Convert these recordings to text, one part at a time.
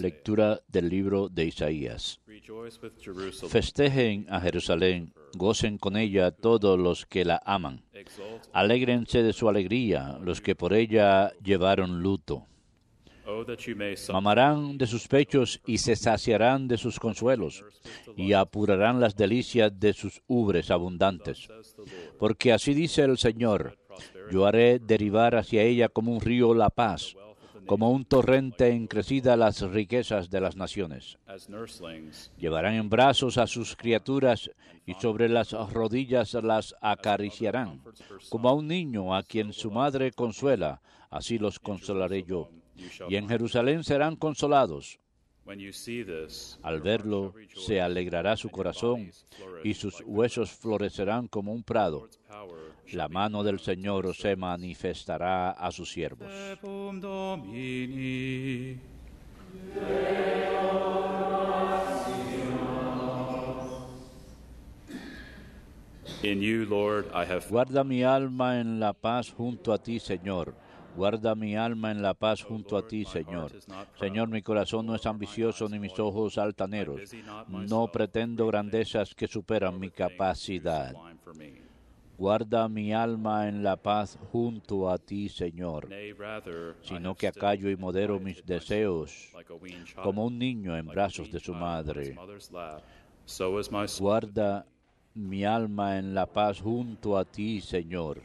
Lectura del libro de Isaías. Festejen a Jerusalén, gocen con ella todos los que la aman. Alégrense de su alegría los que por ella llevaron luto. Oh, Mamarán de sus pechos y se saciarán de sus consuelos, y apurarán las delicias de sus ubres abundantes. Porque así dice el Señor, yo haré derivar hacia ella como un río la paz como un torrente en crecida las riquezas de las naciones. Llevarán en brazos a sus criaturas y sobre las rodillas las acariciarán, como a un niño a quien su madre consuela, así los consolaré yo. Y en Jerusalén serán consolados al verlo, se alegrará su corazón y sus huesos florecerán como un prado. La mano del Señor se manifestará a sus siervos. Guarda mi alma en la paz junto a ti, Señor Guarda mi alma en la paz junto a ti, Señor. Señor, mi corazón no es ambicioso ni mis ojos altaneros. No pretendo grandezas que superan mi capacidad. Guarda mi alma en la paz junto a ti, Señor, sino que acallo y modero mis deseos como un niño en brazos de su madre. Guarda mi alma en la paz junto a ti, Señor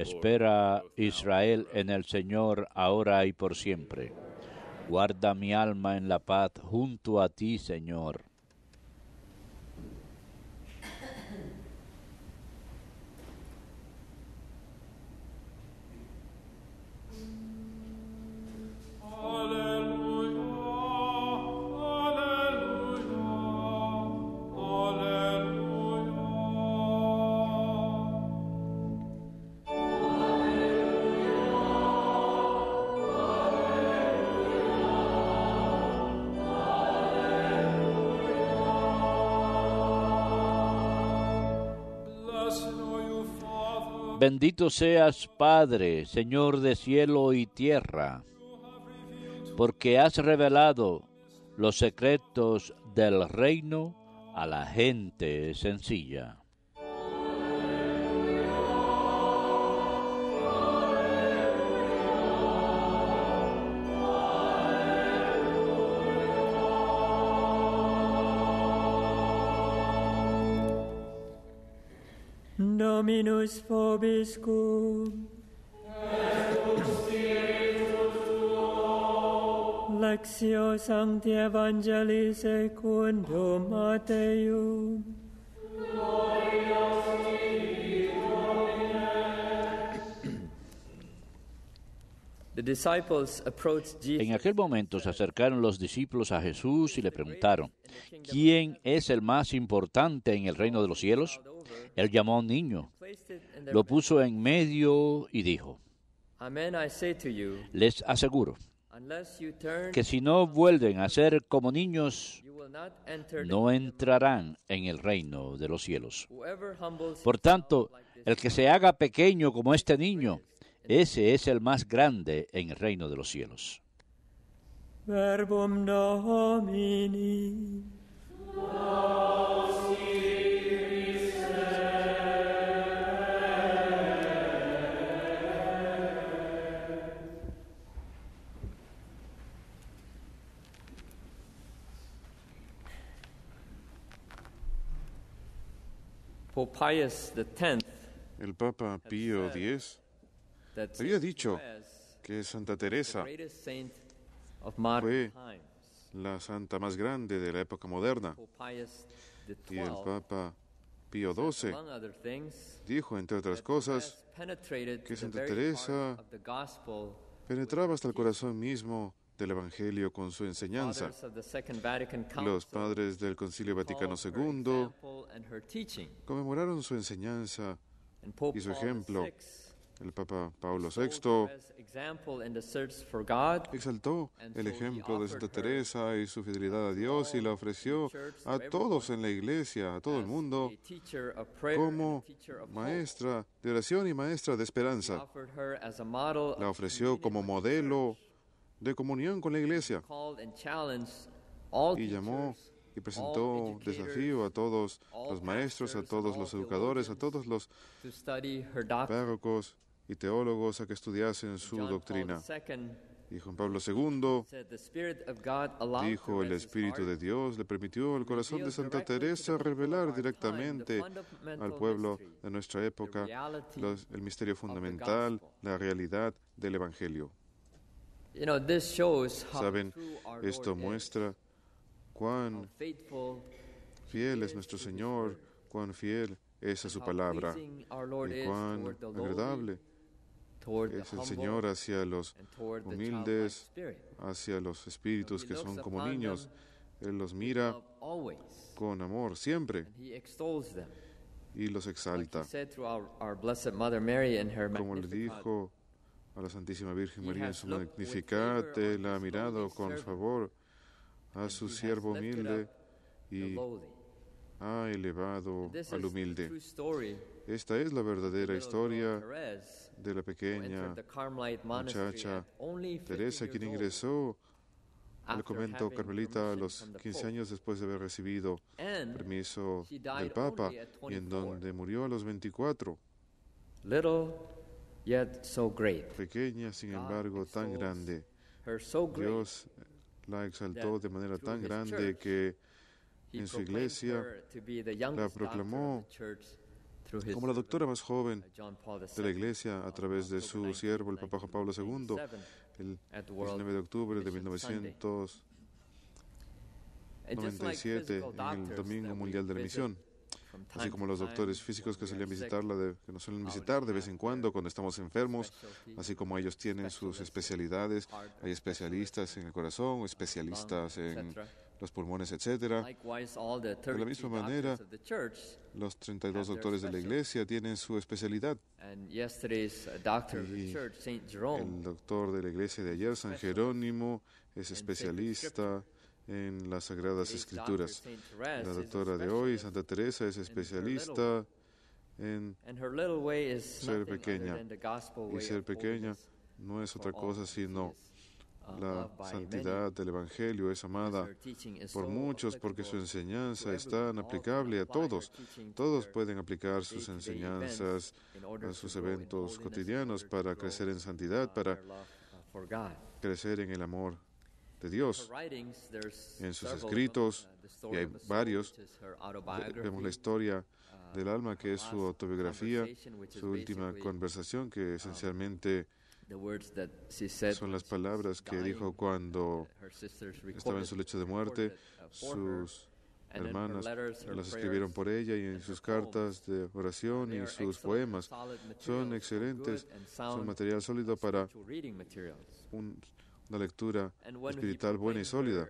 Espera Israel en el Señor ahora y por siempre. Guarda mi alma en la paz junto a ti, Señor Bendito seas, Padre, Señor de cielo y tierra, porque has revelado los secretos del reino a la gente sencilla. En aquel momento se acercaron los discípulos a Jesús y le preguntaron, ¿quién es el más importante en el reino de los cielos? Él llamó a un niño lo puso en medio y dijo, les aseguro que si no vuelven a ser como niños, no entrarán en el reino de los cielos. Por tanto, el que se haga pequeño como este niño, ese es el más grande en el reino de los cielos. el Papa Pío X había dicho que Santa Teresa fue la santa más grande de la época moderna. Y el Papa Pío XII dijo, entre otras cosas, que Santa Teresa penetraba hasta el corazón mismo del Evangelio con su enseñanza. Los padres del Concilio Vaticano II conmemoraron su enseñanza y su ejemplo. El Papa Pablo VI exaltó el ejemplo de Santa Teresa y su fidelidad a Dios y la ofreció a todos en la iglesia, a todo el mundo, como maestra de oración y maestra de esperanza. La ofreció como modelo de comunión con la iglesia. Y llamó y presentó desafío a todos los maestros, a todos los educadores, a todos los párrocos y teólogos a que estudiasen su doctrina. Y Juan Pablo II dijo, el Espíritu de Dios le permitió al corazón de Santa Teresa revelar directamente al pueblo de nuestra época el misterio fundamental, la realidad del Evangelio. Saben, esto muestra cuán fiel es nuestro Señor, cuán fiel es a su palabra y cuán agradable es el Señor hacia los humildes, hacia los espíritus que son como niños. Él los mira con amor siempre y los exalta. Como le dijo a la Santísima Virgen María en su magnificat, Él ha mirado con favor a su siervo humilde y ha elevado al humilde. Esta es la verdadera historia de la pequeña muchacha Teresa, quien ingresó al convento carmelita a los 15 años después de haber recibido permiso del Papa en donde murió a los 24 pequeña, sin embargo, tan grande. Dios la exaltó de manera tan grande que en su iglesia la proclamó como la doctora más joven uh, de la iglesia a través de su siervo, el Papa Juan Pablo II, el 19 de octubre de 1997, en el Domingo Mundial de la Misión así como los doctores físicos que visitarla, de, que nos suelen visitar de vez en cuando cuando estamos enfermos, así como ellos tienen sus especialidades, hay especialistas en el corazón, especialistas en los pulmones, etcétera. De la misma manera, los 32 doctores de la iglesia tienen su especialidad. Uh, y el doctor de la iglesia de ayer, San Jerónimo, es especialista en las Sagradas Escrituras. La doctora de hoy, Santa Teresa, es especialista en ser pequeña. Y ser pequeña no es otra cosa sino uh, la santidad del Evangelio es amada por muchos porque su enseñanza es tan aplicable a todos. Todos pueden aplicar sus enseñanzas a sus eventos cotidianos para crecer en santidad, para uh, crecer en el amor de Dios. En sus escritos, y hay varios, vemos la historia uh, del alma, que es su autobiografía, su última conversación, que um, esencialmente son las palabras que dijo cuando uh, estaba en su lecho de muerte, uh, sus hermanas las escribieron por ella y en sus cartas de oración y sus poemas son excelentes, son material sólido para un una lectura espiritual buena y sólida.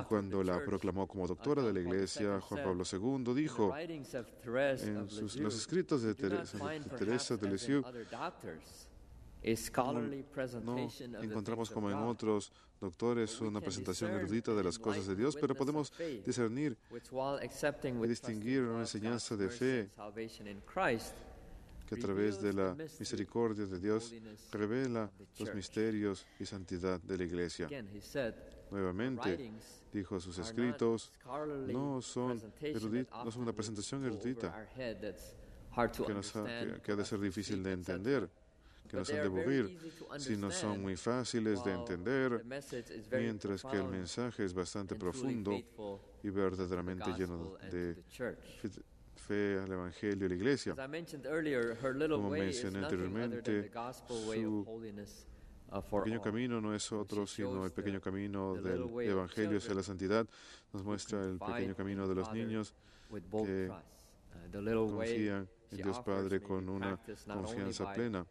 Y cuando la proclamó como doctora de la Iglesia, Juan Pablo II dijo en los escritos de Teresa de Lisieux, no encontramos como en otros doctores una presentación erudita de las cosas de Dios, pero podemos discernir y distinguir una enseñanza de fe que a través de la misericordia de Dios revela los misterios y santidad de la Iglesia. Nuevamente, dijo, a sus escritos no son, no son una presentación erudita que, ha, de ser difícil de entender que nos han de si sino son muy fáciles de entender, mientras que el mensaje es bastante profundo y verdaderamente lleno de fe, al Evangelio y la Iglesia. Como mencioné anteriormente, su uh, pequeño camino no es otro, sino el pequeño camino del Evangelio hacia la santidad. Nos muestra el pequeño camino de los niños que uh, confían en Dios Padre con una confianza plena.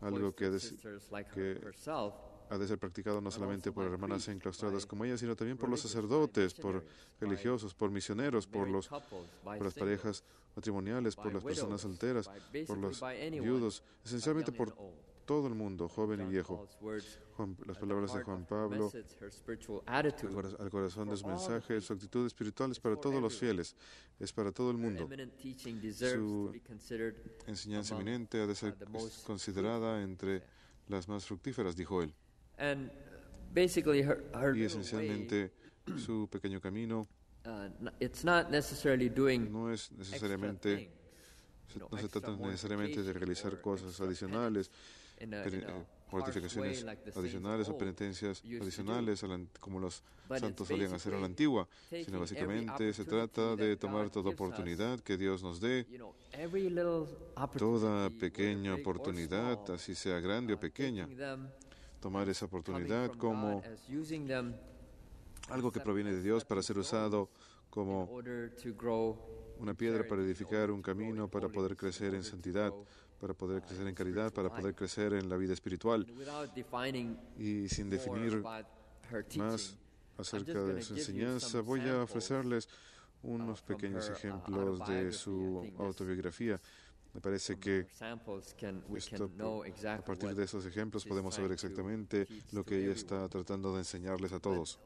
Uh, algo que, que ha de ser practicado no solamente por hermanas enclaustradas como ellas, sino también por los sacerdotes, por religiosos, por misioneros, por, los, las parejas matrimoniales, por las personas solteras, por los viudos, esencialmente por todo el mundo, joven y viejo. las palabras de Juan Pablo al corazón de su mensaje, su actitud espiritual es para todos los fieles, es para todo el mundo. Su enseñanza eminente ha de ser considerada entre las más fructíferas, dijo él y esencialmente su pequeño camino uh, no es necesariamente no se trata necesariamente de realizar cosas adicionales, eh, mortificaciones adicionales o penitencias adicionales como los santos solían hacer en la antigua, sino básicamente se trata de tomar toda oportunidad que Dios nos dé, toda pequeña oportunidad, así sea grande o uh, pequeña, tomar esa oportunidad como algo que proviene de Dios para ser usado como una piedra para edificar un camino, para poder crecer en santidad, para poder crecer en caridad, para poder crecer en la vida espiritual. Y sin definir más acerca de su enseñanza, voy a ofrecerles uh, unos pequeños uh, ejemplos de su autobiografía. Me parece que a partir de esos ejemplos podemos saber exactamente lo que ella está tratando de enseñarles a todos.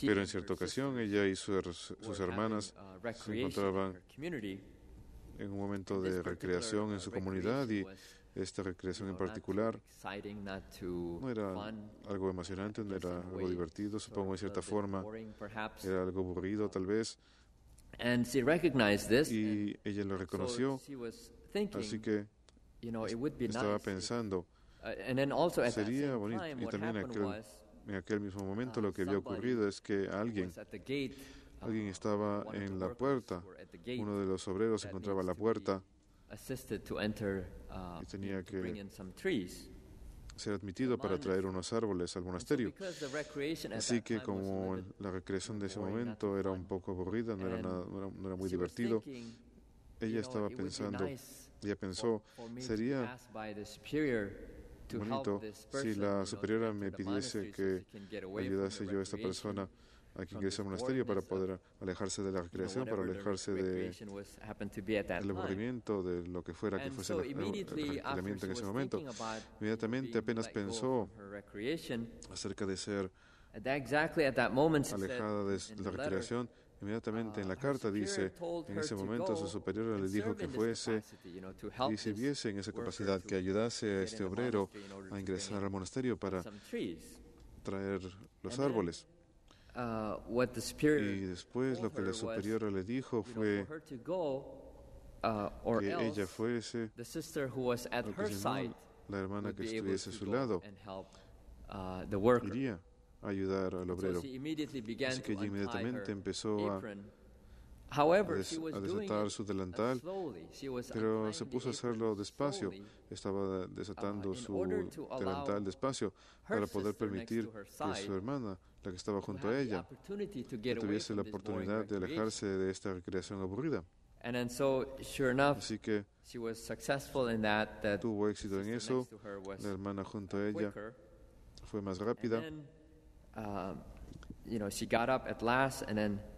Pero en cierta ocasión ella y sus, hermanas se encontraban en un momento de recreación en su comunidad y esta recreación en particular no era algo emocionante, no era algo divertido, supongo de cierta forma, era algo aburrido tal vez. Y ella lo reconoció. Así que estaba pensando, uh, sería bonito. Y también en aquel mismo momento lo uh, que había ocurrido es que alguien, alguien uh, estaba en la puerta, uno de los obreros encontraba la puerta y tenía que ser admitido para traer unos árboles al monasterio. Así que como la recreación de ese momento era un poco aburrida, no era, muy divertido, ella estaba pensando, ella pensó, sería bonito si la superiora me pidiese que ayudase yo a esta persona hay que ingresar al monasterio para uh, poder alejarse de la recreación, para alejarse del aburrimiento, de lo que fuera que fuese el, aburrimiento en ese momento. Inmediatamente apenas pensó acerca de ser alejada de la recreación, Inmediatamente en la uh, carta dice, en ese momento su superior le dijo que fuese y sirviese en esa capacidad, que ayudase a este obrero a ingresar al monasterio para traer los árboles. Uh, y después lo que la superiora le dijo fue uh, que ella fuese, la hermana que estuviese a su lado, uh, iría a ayudar al obrero. Así que ella inmediatamente empezó a a desatar su uh, delantal, pero se puso a hacerlo despacio. Estaba desatando uh, su delantal despacio para poder permitir que su hermana, la que estaba junto a ella, tuviese la oportunidad de alejarse de esta recreación aburrida. Así que tuvo éxito en eso. La hermana junto a ella fue más rápida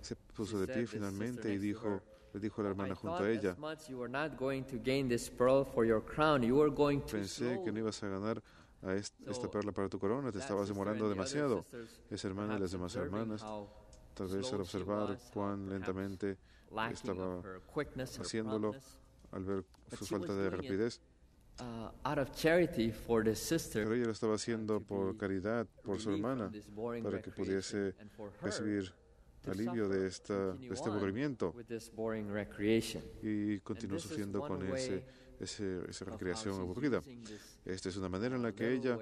se puso de pie finalmente y dijo, le dijo a la oh hermana junto a ella, pensé que no ibas a ganar a esta perla para tu corona, te estabas demorando demasiado. Esa hermana y las demás hermanas, tal vez al observar cuán lentamente estaba haciéndolo, al ver su falta de rapidez, Uh, ella lo estaba haciendo uh, por caridad, por su hermana, para que pudiese recibir alivio de, este aburrimiento y continuó sufriendo con ese, esa recreación aburrida. Esta es una manera en la que ella...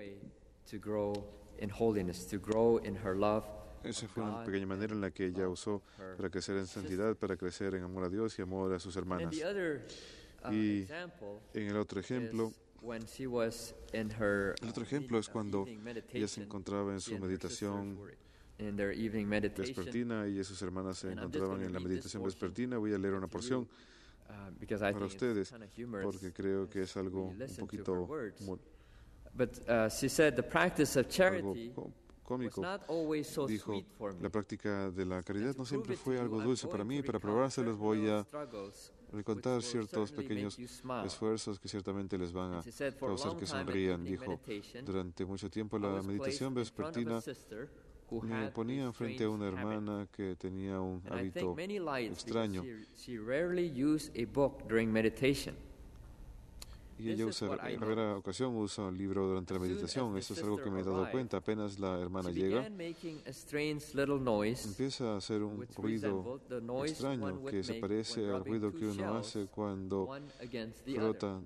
Esa fue una pequeña manera en la que ella usó para crecer en santidad, para crecer en amor a Dios y amor a sus hermanas. Y en el otro ejemplo, el otro ejemplo es cuando ella se encontraba en su meditación vespertina y sus hermanas se encontraban en la meditación vespertina. Voy a leer una porción uh, para ustedes porque creo que es algo un poquito uh, algo cómico. Dijo, la práctica de la caridad no siempre fue algo dulce para mí. Para los voy a recontar ciertos pequeños esfuerzos que ciertamente les van a causar que sonrían. Dijo, durante mucho tiempo la meditación vespertina me ponía frente a una hermana que tenía un hábito extraño. Y ella usa, en primera ocasión usa un libro durante la meditación. Eso es algo que me he dado cuenta. Apenas la hermana llega, empieza a hacer un ruido extraño que se parece al ruido que uno hace cuando frotan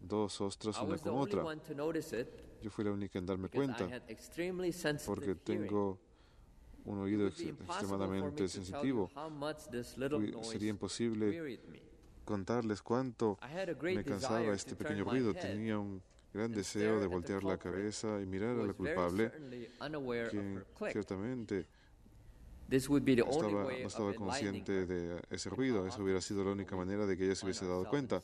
dos ostras una con otra. Yo fui la única en darme cuenta porque tengo un oído extremadamente sensitivo. Sería imposible contarles cuánto me cansaba este pequeño ruido. Tenía un gran deseo de voltear la cabeza y mirar a la culpable, ciertamente estaba, no estaba consciente de ese ruido. Esa hubiera sido la única manera de que ella se hubiese dado cuenta.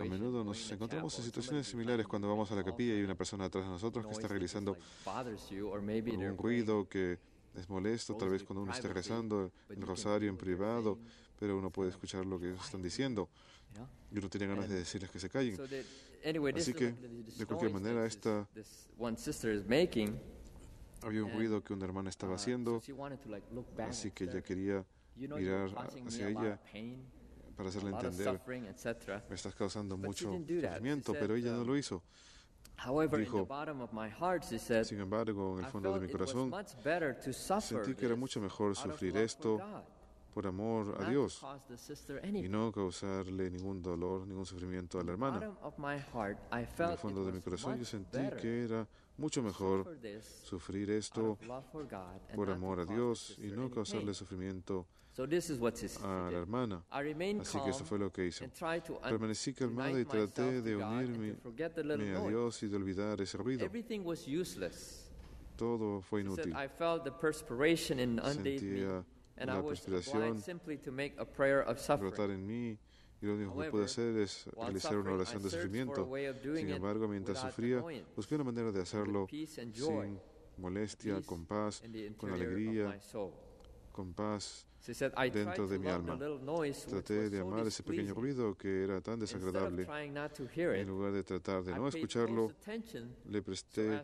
A menudo nos encontramos en situaciones similares cuando vamos a la capilla y hay una persona atrás de nosotros que está realizando un ruido que es molesto tal vez cuando uno esté rezando el rosario en privado, pero uno puede escuchar lo que ellos están diciendo y uno tiene ganas de decirles que se callen. Así que, de cualquier manera, esta había un ruido que una hermana estaba uh, haciendo, así que ella quería mirar hacia ella para hacerle entender, me estás causando mucho sufrimiento, pero ella no um, lo hizo. Dijo, sin embargo, en el fondo de mi corazón, sentí que era mucho mejor sufrir esto por amor a Dios y no causarle ningún dolor, ningún sufrimiento a la hermana. En el fondo de mi corazón yo sentí que era mucho mejor sufrir esto por amor a Dios y no causarle sufrimiento a a ah, la hermana. Así que eso fue lo que hice. Permanecí calmada y traté de unirme a Dios y de olvidar ese ruido. Todo fue inútil. Sentía la perspiración brotar en mí y lo único que pude hacer es realizar una oración de sufrimiento. Sin embargo, mientras sufría, busqué una manera de hacerlo sin molestia, con paz, con alegría con paz dentro de mi alma. Traté de amar ese pequeño ruido que era tan desagradable. En lugar de tratar de no escucharlo, le presté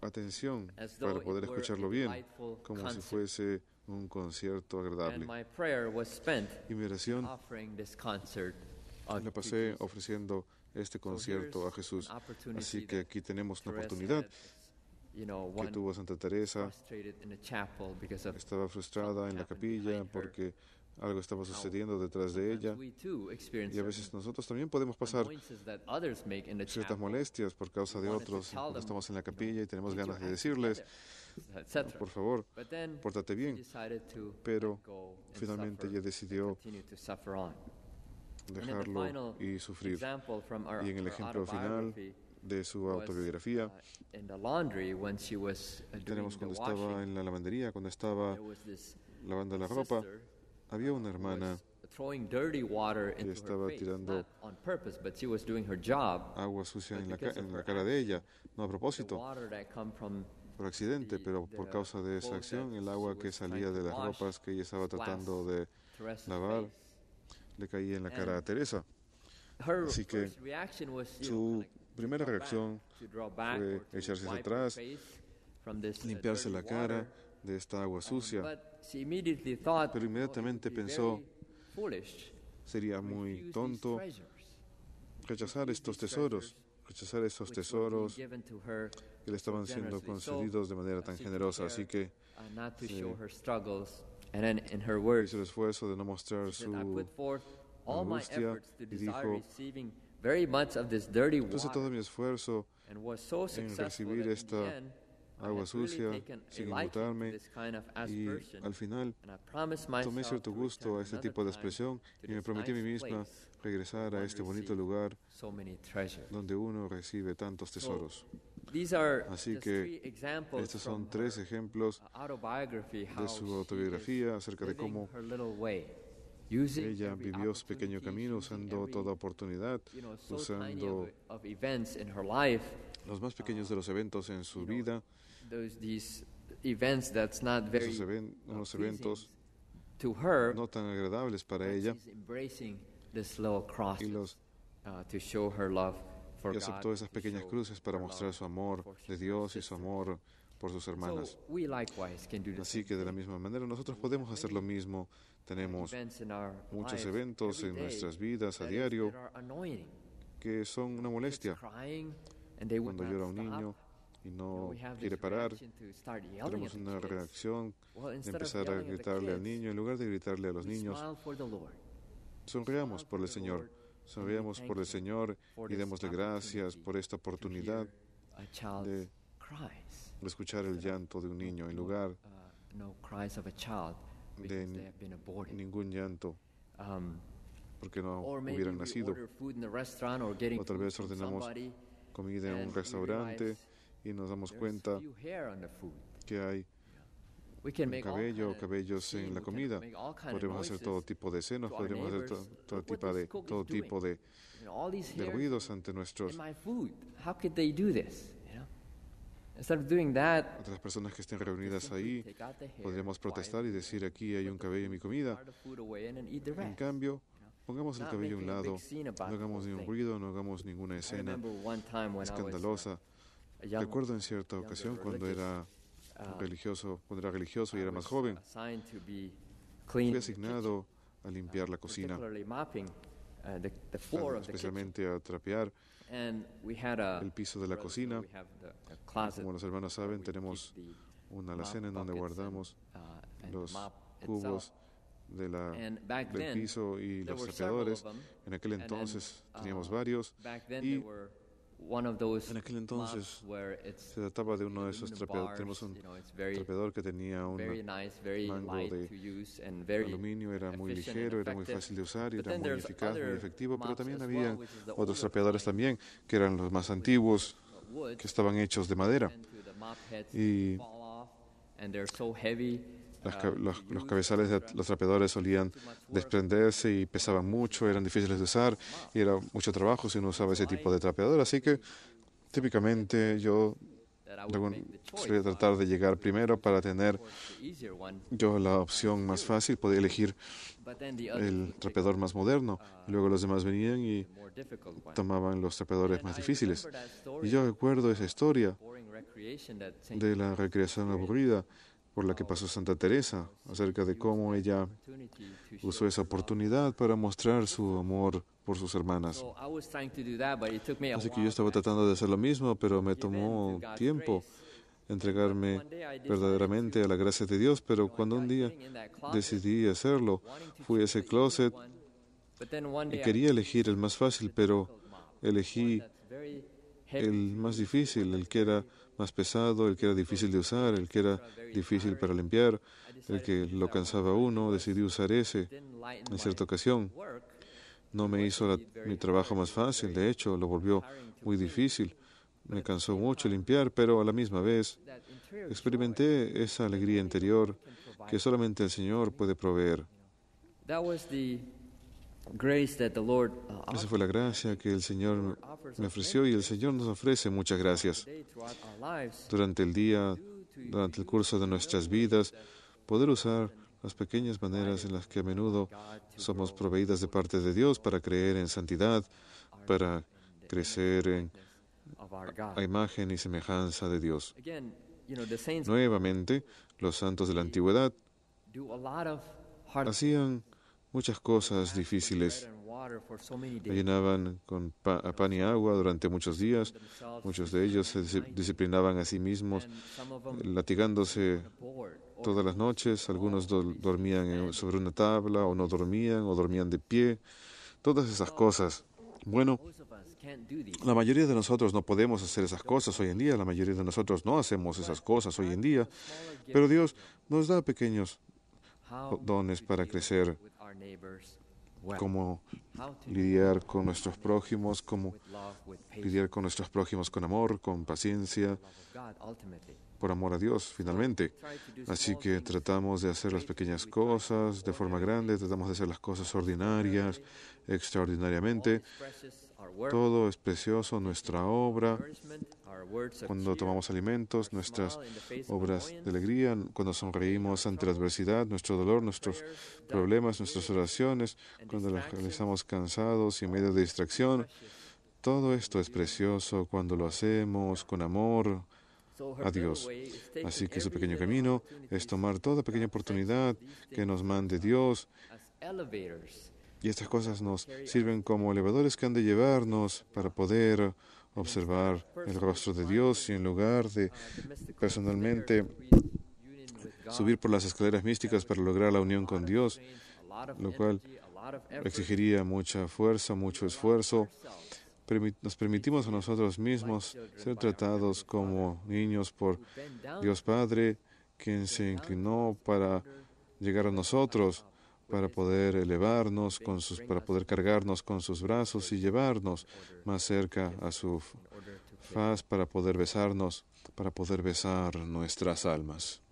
atención para poder escucharlo bien, como si fuese un concierto agradable. Y mi oración la pasé ofreciendo este concierto a Jesús. Así que aquí tenemos una oportunidad que tuvo Santa Teresa. Estaba frustrada en la capilla porque algo estaba sucediendo detrás de ella. Y a veces nosotros también podemos pasar ciertas molestias por causa de otros. estamos en la capilla y tenemos ganas de decirles, por favor, pórtate bien. Pero finalmente ella decidió dejarlo y sufrir. Y en el ejemplo final, de su autobiografía. Tenemos cuando estaba en la lavandería, cuando estaba lavando la ropa, había uh, una hermana que estaba tirando agua sucia en la, en la cara de ella, no a propósito, por accidente, pero por causa de esa acción, el agua que salía de las ropas que ella estaba tratando de lavar le caía en la cara a Teresa. Así que su primera reacción fue echarse atrás, uh, limpiarse la cara de esta agua um, sucia. Pero oh, inmediatamente pensó, sería muy tonto rechazar estos tesoros, rechazar esos tesoros que le estaban siendo concedidos de manera uh, tan generosa. Así que uh, eh, hizo el esfuerzo de no mostrar su angustia y dijo, entonces todo mi esfuerzo en recibir esta agua sucia sin inmutarme y al final tomé cierto gusto a este tipo de expresión y me prometí a mí misma regresar a este bonito lugar donde uno recibe tantos tesoros. Así que estos son tres ejemplos de su autobiografía acerca de cómo ella vivió su pequeño camino usando toda oportunidad, usando los más pequeños de los um, eventos en su vida, esos uh, unos eventos no tan agradables para ella, y los uh, y aceptó esas pequeñas cruces para mostrar su amor de Dios y su amor por sus hermanas. Así que de la misma manera nosotros podemos hacer lo mismo tenemos muchos eventos en nuestras vidas a diario que son una molestia. Cuando llora un niño y no quiere parar, tenemos una reacción de empezar a gritarle al niño en lugar de gritarle a los niños. sonreamos por el Señor, Sonreamos por el Señor y démosle gracias por esta oportunidad de escuchar el llanto de un niño en lugar uh, de de ningún llanto um, porque no hubieran nacido. O tal vez ordenamos comida en un restaurante y nos damos cuenta que hay cabello cabello cabellos en la comida. Podemos hacer todo tipo de escenas, podemos hacer todo, tipo de, todo tipo de, de ruidos ante nuestros otras personas que estén reunidas ahí, podríamos protestar y decir, aquí hay un cabello en mi comida. En cambio, pongamos el cabello a un lado, no hagamos ningún ruido, no hagamos ninguna escena uh, escandalosa. Recuerdo en cierta ocasión uh, cuando era religioso, cuando religioso y era más joven, fui asignado a uh, limpiar la cocina, especialmente a trapear el piso de la cocina. Como los hermanos saben, tenemos una alacena en donde guardamos uh, los cubos de la, del piso y los trapeadores. En aquel entonces uh, teníamos varios y en aquel entonces se trataba de uno de esos trapeadores. Tenemos un trapeador que tenía un mango de aluminio, era muy ligero, era muy fácil de usar, y era muy eficaz, muy efectivo, pero también había otros trapeadores también, que eran los más antiguos, que estaban hechos de madera. Y los, los, cabezales de los trapeadores solían desprenderse y pesaban mucho, eran difíciles de usar y era mucho trabajo si uno usaba ese tipo de trapeador. Así que típicamente yo solía tratar de llegar primero para tener yo la opción más fácil, podía elegir el trapeador más moderno. luego los demás venían y tomaban los trapeadores más difíciles. Y yo recuerdo esa historia de la recreación aburrida por la que pasó Santa Teresa, acerca de cómo ella usó esa oportunidad para mostrar su amor por sus hermanas. Así que yo estaba tratando de hacer lo mismo, pero me tomó tiempo entregarme verdaderamente a la gracia de Dios, pero cuando un día decidí hacerlo, fui a ese closet y quería elegir el más fácil, pero elegí el más difícil, el que era más pesado, el que era difícil de usar, el que era difícil para limpiar, el que lo cansaba uno, decidí usar ese en cierta ocasión. No me hizo mi trabajo más fácil, de hecho, lo volvió muy difícil. Me cansó mucho limpiar, pero a la misma vez experimenté esa alegría interior que solamente el Señor puede proveer. Uh, Esa fue la gracia que el Señor me ofreció y el Señor nos ofrece muchas gracias. Durante el día, durante el curso de nuestras vidas, poder usar las pequeñas maneras en las que a menudo somos proveídas de parte de Dios para creer en santidad, para crecer en a imagen y semejanza de Dios. Nuevamente, los santos de la antigüedad hacían muchas cosas difíciles. llenaban con pan y agua durante muchos días. Muchos de ellos se disciplinaban a sí mismos, latigándose todas las noches. Algunos dormían sobre una tabla o no dormían o dormían de pie. Todas esas cosas. Bueno, la mayoría de nosotros no podemos hacer esas cosas hoy en día. La mayoría de nosotros no hacemos esas cosas hoy en día. Pero Dios nos da pequeños dones para crecer, cómo lidiar con nuestros prójimos, cómo lidiar con nuestros prójimos con amor, con paciencia, por amor a Dios, finalmente. Así que tratamos de hacer las pequeñas cosas de forma grande, tratamos de hacer las cosas ordinarias, extraordinariamente, todo es precioso, nuestra obra, cuando tomamos alimentos, nuestras obras de alegría, cuando sonreímos ante la adversidad, nuestro dolor, nuestros problemas, nuestras oraciones, cuando las realizamos cansados y en medio de distracción. Todo esto es precioso cuando lo hacemos con amor a Dios. Así que su pequeño camino es tomar toda pequeña oportunidad que nos mande Dios y estas cosas nos sirven como elevadores que han de llevarnos para poder observar el rostro de Dios y en lugar de personalmente subir por las escaleras místicas para lograr la unión con Dios, lo cual exigiría mucha fuerza, mucho esfuerzo. Nos permitimos a nosotros mismos ser tratados como niños por Dios Padre, quien se inclinó para llegar a nosotros para poder elevarnos, con sus, para poder cargarnos con sus brazos y llevarnos más cerca a su faz, para poder besarnos, para poder besar nuestras almas.